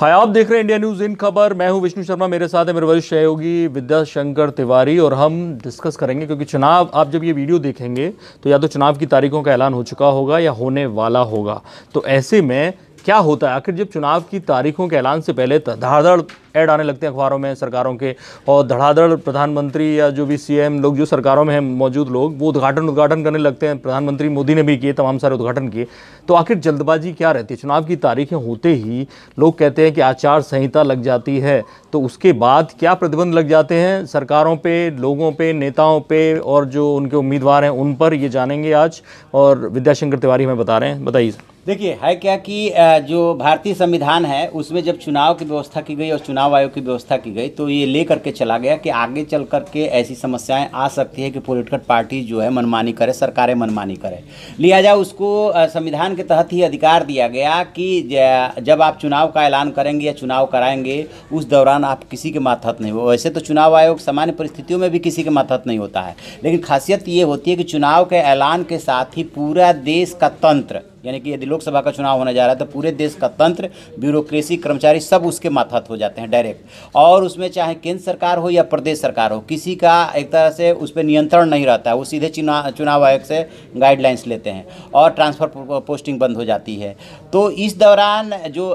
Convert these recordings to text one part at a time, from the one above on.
हाय आप देख रहे हैं इंडिया न्यूज़ इन खबर मैं हूं विष्णु शर्मा मेरे साथ है मेरे वरिष्ठ सहयोगी विद्याशंकर तिवारी और हम डिस्कस करेंगे क्योंकि चुनाव आप जब ये वीडियो देखेंगे तो या तो चुनाव की तारीखों का ऐलान हो चुका होगा या होने वाला होगा तो ऐसे में क्या होता है आखिर जब चुनाव की तारीखों के ऐलान से पहले धड़ाधड़ ऐड आने लगते हैं अखबारों में सरकारों के और धड़ाधड़ प्रधानमंत्री या जो भी सीएम लोग जो सरकारों में हैं मौजूद लोग वो उद्घाटन उद्घाटन करने लगते हैं प्रधानमंत्री मोदी ने भी किए तमाम सारे उद्घाटन किए तो आखिर जल्दबाजी क्या रहती है चुनाव की तारीखें होते ही लोग कहते हैं कि आचार संहिता लग जाती है तो उसके बाद क्या प्रतिबंध लग जाते हैं सरकारों पर लोगों पर नेताओं पर और जो उनके उम्मीदवार हैं उन पर ये जानेंगे आज और विद्याशंकर तिवारी हमें बता रहे हैं बताइए देखिए है क्या कि जो भारतीय संविधान है उसमें जब चुनाव की व्यवस्था की गई और चुनाव चुनाव आयोग की व्यवस्था की गई तो ये ले करके चला गया कि आगे चल करके ऐसी समस्याएं आ सकती है कि पोलिटिकल पार्टी जो है मनमानी करे सरकारें मनमानी करे लिहाजा उसको संविधान के तहत ही अधिकार दिया गया कि जब आप चुनाव का ऐलान करेंगे या चुनाव कराएंगे उस दौरान आप किसी के मातहत नहीं हो वैसे तो चुनाव आयोग सामान्य परिस्थितियों में भी किसी के मातहत नहीं होता है लेकिन खासियत ये होती है कि चुनाव के ऐलान के साथ ही पूरा देश का तंत्र यानी कि यदि लोकसभा का चुनाव होने जा रहा है तो पूरे देश का तंत्र ब्यूरोक्रेसी कर्मचारी सब उसके माथात हो जाते हैं डायरेक्ट और उसमें चाहे केंद्र सरकार हो या प्रदेश सरकार हो किसी का एक तरह से उस पर नियंत्रण नहीं रहता है वो सीधे चुनाव चुनाव आयोग से गाइडलाइंस लेते हैं और ट्रांसफ़र पोस्टिंग बंद हो जाती है तो इस दौरान जो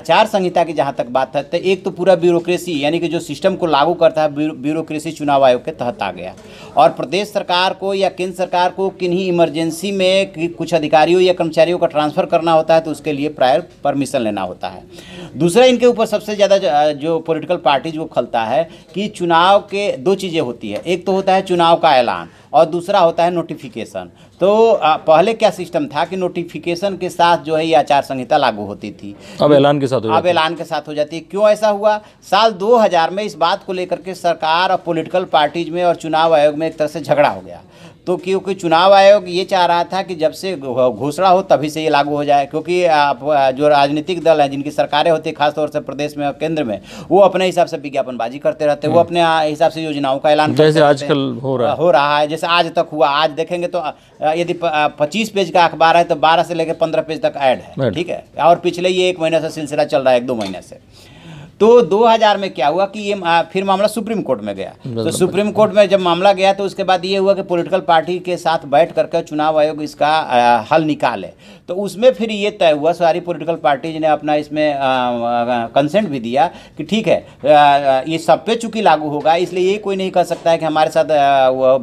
आचार संहिता की जहाँ तक बात है तो एक तो पूरा ब्यूरोक्रेसी यानी कि जो सिस्टम को लागू करता है ब्यूरोक्रेसी चुनाव आयोग के तहत आ गया और प्रदेश सरकार को या केंद्र सरकार को किन्हीं इमरजेंसी में कुछ अधिकारियों या कर्मचारी कर्मचारियों का ट्रांसफ़र करना होता है तो उसके लिए प्रायर परमिशन लेना होता है दूसरा इनके ऊपर सबसे ज़्यादा जो पॉलिटिकल पार्टीज वो खलता है कि चुनाव के दो चीज़ें होती है एक तो होता है चुनाव का ऐलान और दूसरा होता है नोटिफिकेशन तो पहले क्या सिस्टम था कि नोटिफिकेशन के साथ जो है ये आचार संहिता लागू होती थी अब ऐलान के साथ हो अब ऐलान के साथ हो जाती है क्यों ऐसा हुआ साल 2000 में इस बात को लेकर के सरकार और पॉलिटिकल पार्टीज में और चुनाव आयोग में एक तरह से झगड़ा हो गया तो क्योंकि चुनाव आयोग ये चाह रहा था कि जब से घोषणा हो तभी से ये लागू हो जाए क्योंकि आप जो राजनीतिक दल हैं जिनकी सरकारें होती है खासतौर से प्रदेश में और केंद्र में वो अपने हिसाब से विज्ञापनबाजी करते रहते हैं वो हम्म। अपने हिसाब से योजनाओं का ऐलान जैसे आजकल हो रहा है हो रहा है जैसे आज तक हुआ आज देखेंगे तो यदि पच्चीस पेज का अखबार है तो बारह से लेकर पंद्रह पेज तक ऐड है ठीक है और पिछले ये एक महीने से सिलसिला चल रहा है एक दो महीने से तो 2000 में क्या हुआ कि ये फिर मामला सुप्रीम कोर्ट में गया तो सुप्रीम कोर्ट में जब मामला गया तो उसके बाद ये हुआ कि पॉलिटिकल पार्टी के साथ बैठ करके चुनाव आयोग इसका हल निकाले तो उसमें फिर ये तय हुआ सारी पॉलिटिकल पार्टीज ने अपना इसमें कंसेंट भी दिया कि ठीक है ये सब पे चूंकि लागू होगा इसलिए ये कोई नहीं कह सकता है कि हमारे साथ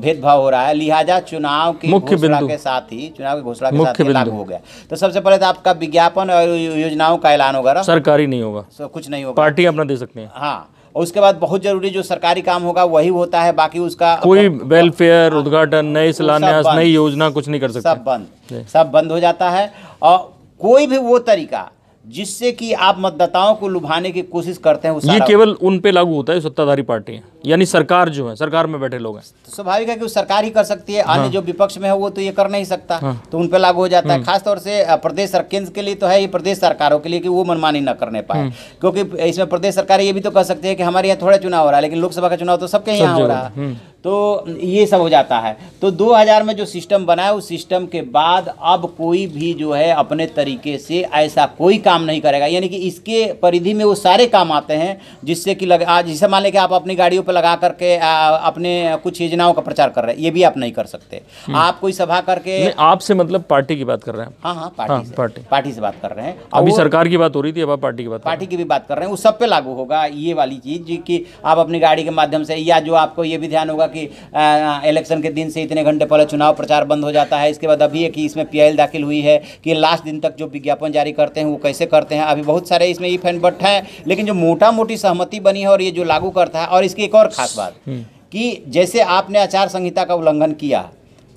भेदभाव हो रहा है लिहाजा चुनाव की घोषणा के साथ ही चुनाव की घोषणा के साथ लागू हो गया तो सबसे पहले तो आपका विज्ञापन और योजनाओं का ऐलान वगैरह सरकारी नहीं होगा कुछ नहीं होगा पार्टी भी अपना दे सकते हैं हाँ और उसके बाद बहुत जरूरी जो सरकारी काम होगा वही होता है बाकी उसका कोई वेलफेयर हाँ, उद्घाटन नए शिलान्यास नई योजना कुछ नहीं कर सकते सब बंद सब बंद हो जाता है और कोई भी वो तरीका जिससे कि आप मतदाताओं को लुभाने की कोशिश करते हैं ये केवल उन पे लागू होता है सत्ताधारी पार्टी यानी सरकार जो है सरकार में बैठे लोग हैं तो स्वाभाविक है कि सरकार ही कर सकती है हाँ। अन्य जो विपक्ष में है वो तो ये कर नहीं सकता हाँ। तो उन पे लागू हो जाता है हम्म। खासतौर से प्रदेश केंद्र के लिए तो है ये प्रदेश सरकारों के लिए कि वो मनमानी न करने पाए हम्म। क्योंकि इसमें प्रदेश सरकार ये भी तो कह सकती है कि हमारे यहाँ थोड़ा चुनाव हो रहा है लेकिन लोकसभा का चुनाव तो सबके यहाँ हो रहा है हम्म। तो ये सब हो जाता है तो 2000 में जो सिस्टम बना है उस सिस्टम के बाद अब कोई भी जो है अपने तरीके से ऐसा कोई काम नहीं करेगा यानी कि इसके परिधि में वो सारे काम आते हैं जिससे कि लग आज जैसे मान लें कि आप अपनी गाड़ियों पर लगा करके आ, अपने कुछ योजनाओं का प्रचार कर रहे हैं ये भी आप नहीं कर सकते हम्म। आप कोई सभा करके आपसे मतलब पार्टी की बात कर रहे हैं हाँ हाँ पार्टी हाँ, से, पार्टी पार्टी से बात कर रहे हैं अभी सरकार की बात हो रही थी अब आप पार्टी की बात पार्टी की भी बात कर रहे हैं उस सब पे लागू होगा ये वाली चीज़ कि आप अपनी गाड़ी के माध्यम से या जो आपको ये भी ध्यान होगा कि इलेक्शन के दिन से इतने घंटे पहले चुनाव प्रचार बंद हो जाता है इसके बाद अभी एक इसमें पी दाखिल हुई है कि लास्ट दिन तक जो विज्ञापन जारी करते हैं वो कैसे करते हैं अभी बहुत सारे इसमें इफ एंड बट हैं लेकिन जो मोटा मोटी सहमति बनी है और ये जो लागू करता है और इसकी एक और खास बात हम्म। कि जैसे आपने आचार संहिता का उल्लंघन किया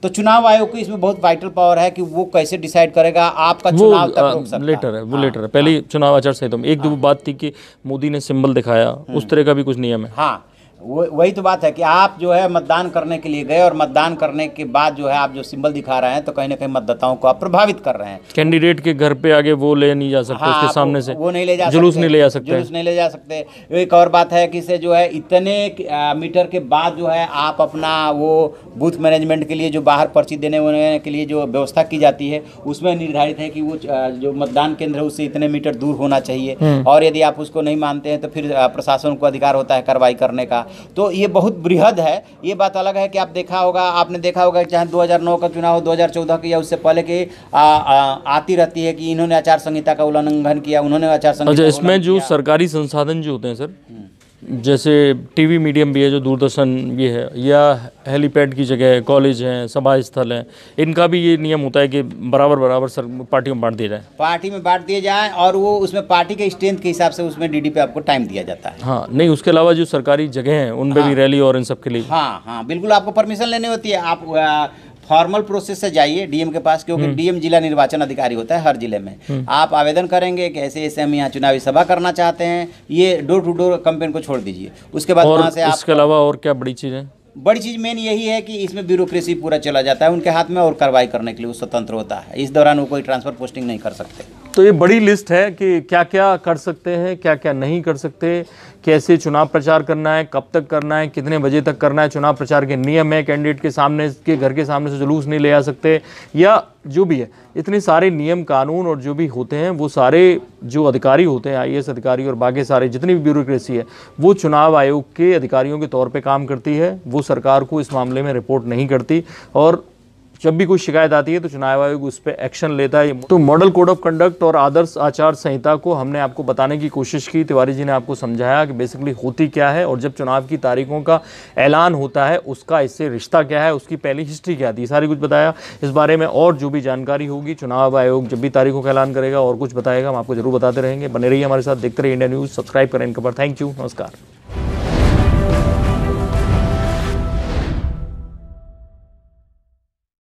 तो चुनाव आयोग की इसमें बहुत वाइटल पावर है कि वो कैसे डिसाइड करेगा आपका चुनाव तक हाँ, रोक सकता लेटर है वो आ, हाँ, लेटर है पहले हाँ। चुनाव आचार संहिता में एक हाँ, दो बात थी कि मोदी ने सिंबल दिखाया उस हम्म। तरह का भी कुछ नियम है हाँ वही तो बात है कि आप जो है मतदान करने के लिए गए और मतदान करने के बाद जो है आप जो सिंबल दिखा रहे हैं तो कहीं ना कहीं मतदाताओं को आप प्रभावित कर रहे हैं कैंडिडेट के घर पे आगे वो ले नहीं जा सकते हाँ, उसके सामने से वो नहीं ले जा जुलूस नहीं ले जा सकते जुलूस नहीं ले जा सकते एक और बात है कि से जो है इतने मीटर के बाद जो है आप अपना वो बूथ मैनेजमेंट के लिए जो बाहर पर्ची देने के लिए जो व्यवस्था की जाती है उसमें निर्धारित है कि वो जो मतदान केंद्र है उससे इतने मीटर दूर होना चाहिए हम्म। और यदि आप उसको नहीं मानते हैं तो फिर प्रशासन को अधिकार होता है कार्रवाई करने का तो ये बहुत बृहद है ये बात अलग है कि आप देखा होगा आपने देखा होगा चाहे 2009 का चुनाव हो 2014 की या उससे पहले की आती रहती है कि इन्होंने आचार संहिता का उल्लंघन किया उन्होंने आचार संहिता अच्छा इसमें जो सरकारी संसाधन जो होते हैं सर हम्म। जैसे टीवी मीडियम भी है जो दूरदर्शन भी है या हेलीपैड की जगह है कॉलेज हैं सभा स्थल हैं इनका भी ये नियम होता है कि बराबर बराबर सर पार्टी में बांट दिया जाए पार्टी में बांट दिया जाए और वो उसमें पार्टी के स्ट्रेंथ के हिसाब से उसमें डीडी पे आपको टाइम दिया जाता है हाँ नहीं उसके अलावा जो सरकारी जगह हैं उन पर हाँ, भी रैली और इन सब के लिए हाँ हाँ बिल्कुल आपको परमिशन लेनी होती है आप फॉर्मल प्रोसेस से जाइए डीएम के पास क्योंकि हम्म। डीएम जिला निर्वाचन अधिकारी होता है हर जिले में हम्म। आप आवेदन करेंगे कि ऐसे ऐसे हम यहाँ चुनावी सभा करना चाहते हैं ये डोर टू डोर कंपेन को छोड़ दीजिए उसके बाद वहाँ से इसके अलावा और क्या बड़ी चीज़ है बड़ी चीज़ मेन यही है कि इसमें ब्यूरोक्रेसी पूरा चला जाता है उनके हाथ में और कार्रवाई करने के लिए वो स्वतंत्र होता है इस दौरान वो कोई ट्रांसफ़र पोस्टिंग नहीं कर सकते तो ये बड़ी लिस्ट है कि क्या क्या कर सकते हैं क्या क्या नहीं कर सकते कैसे चुनाव प्रचार करना है कब तक करना है कितने बजे तक करना है चुनाव प्रचार के नियम है कैंडिडेट के सामने के घर के सामने से जुलूस नहीं ले आ सकते या जो भी है इतने सारे नियम कानून और जो भी होते हैं वो सारे जो अधिकारी होते हैं आईएएस अधिकारी और बाकी सारे जितनी भी ब्यूरोक्रेसी है वो चुनाव आयोग के अधिकारियों के तौर पे काम करती है वो सरकार को इस मामले में रिपोर्ट नहीं करती और जब भी कोई शिकायत आती है तो चुनाव आयोग उस पर एक्शन लेता है तो मॉडल कोड ऑफ कंडक्ट और आदर्श आचार संहिता को हमने आपको बताने की कोशिश की तिवारी जी ने आपको समझाया कि बेसिकली होती क्या है और जब चुनाव की तारीखों का ऐलान होता है उसका इससे रिश्ता क्या है उसकी पहली हिस्ट्री क्या थी सारी कुछ बताया इस बारे में और जो भी जानकारी होगी चुनाव आयोग जब भी तारीखों का ऐलान करेगा और कुछ बताएगा हम आपको जरूर बताते रहेंगे बने रहिए हमारे साथ देखते रहिए इंडिया न्यूज़ सब्सक्राइब करें इनके पर थैंक यू नमस्कार